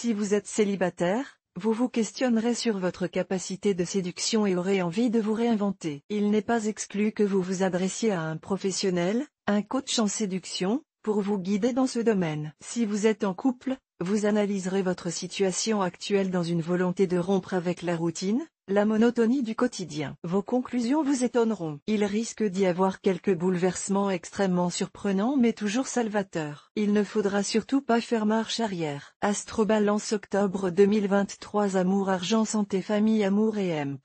Si vous êtes célibataire, vous vous questionnerez sur votre capacité de séduction et aurez envie de vous réinventer. Il n'est pas exclu que vous vous adressiez à un professionnel, un coach en séduction, pour vous guider dans ce domaine. Si vous êtes en couple, vous analyserez votre situation actuelle dans une volonté de rompre avec la routine, la monotonie du quotidien. Vos conclusions vous étonneront. Il risque d'y avoir quelques bouleversements extrêmement surprenants mais toujours salvateurs. Il ne faudra surtout pas faire marche arrière. Astrobalance octobre 2023 Amour argent santé famille amour et EMP.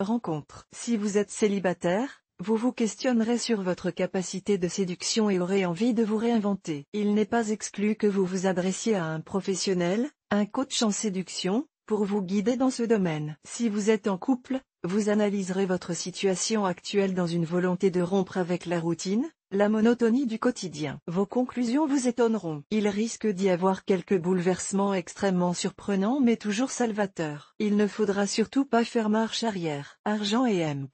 Rencontre. Si vous êtes célibataire, vous vous questionnerez sur votre capacité de séduction et aurez envie de vous réinventer. Il n'est pas exclu que vous vous adressiez à un professionnel, un coach en séduction, pour vous guider dans ce domaine. Si vous êtes en couple, vous analyserez votre situation actuelle dans une volonté de rompre avec la routine, la monotonie du quotidien. Vos conclusions vous étonneront. Il risque d'y avoir quelques bouleversements extrêmement surprenants mais toujours salvateurs. Il ne faudra surtout pas faire marche arrière. Argent et emp.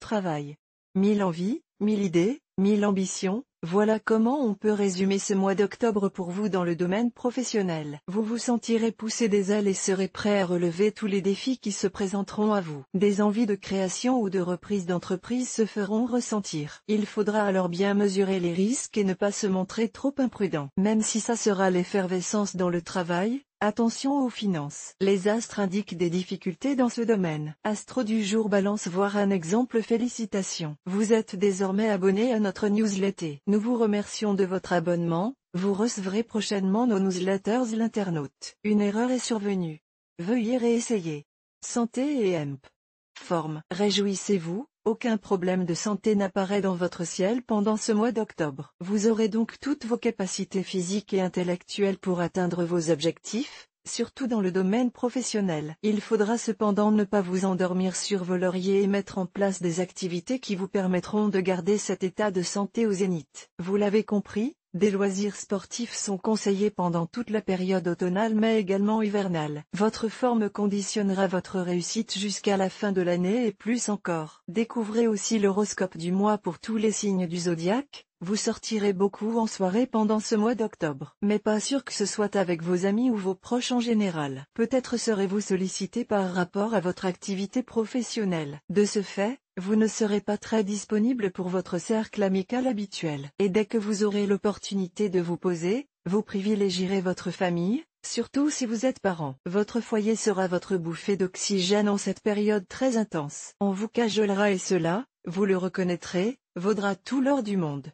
Travail. Mille envies, mille idées, mille ambitions, voilà comment on peut résumer ce mois d'octobre pour vous dans le domaine professionnel. Vous vous sentirez pousser des ailes et serez prêt à relever tous les défis qui se présenteront à vous. Des envies de création ou de reprise d'entreprise se feront ressentir. Il faudra alors bien mesurer les risques et ne pas se montrer trop imprudent. Même si ça sera l'effervescence dans le travail, Attention aux finances. Les astres indiquent des difficultés dans ce domaine. Astro du jour balance voir un exemple félicitations. Vous êtes désormais abonné à notre newsletter. Nous vous remercions de votre abonnement. Vous recevrez prochainement nos newsletters l'internaute. Une erreur est survenue. Veuillez réessayer. Santé et EMP. Forme. Réjouissez-vous, aucun problème de santé n'apparaît dans votre ciel pendant ce mois d'octobre. Vous aurez donc toutes vos capacités physiques et intellectuelles pour atteindre vos objectifs, surtout dans le domaine professionnel. Il faudra cependant ne pas vous endormir sur vos lauriers et mettre en place des activités qui vous permettront de garder cet état de santé au zénith. Vous l'avez compris, des loisirs sportifs sont conseillés pendant toute la période automnale mais également hivernale. Votre forme conditionnera votre réussite jusqu'à la fin de l'année et plus encore. Découvrez aussi l'horoscope du mois pour tous les signes du zodiaque. Vous sortirez beaucoup en soirée pendant ce mois d'octobre. Mais pas sûr que ce soit avec vos amis ou vos proches en général. Peut-être serez-vous sollicité par rapport à votre activité professionnelle. De ce fait, vous ne serez pas très disponible pour votre cercle amical habituel. Et dès que vous aurez l'opportunité de vous poser, vous privilégierez votre famille, surtout si vous êtes parent. Votre foyer sera votre bouffée d'oxygène en cette période très intense. On vous cajolera et cela, vous le reconnaîtrez, vaudra tout l'or du monde.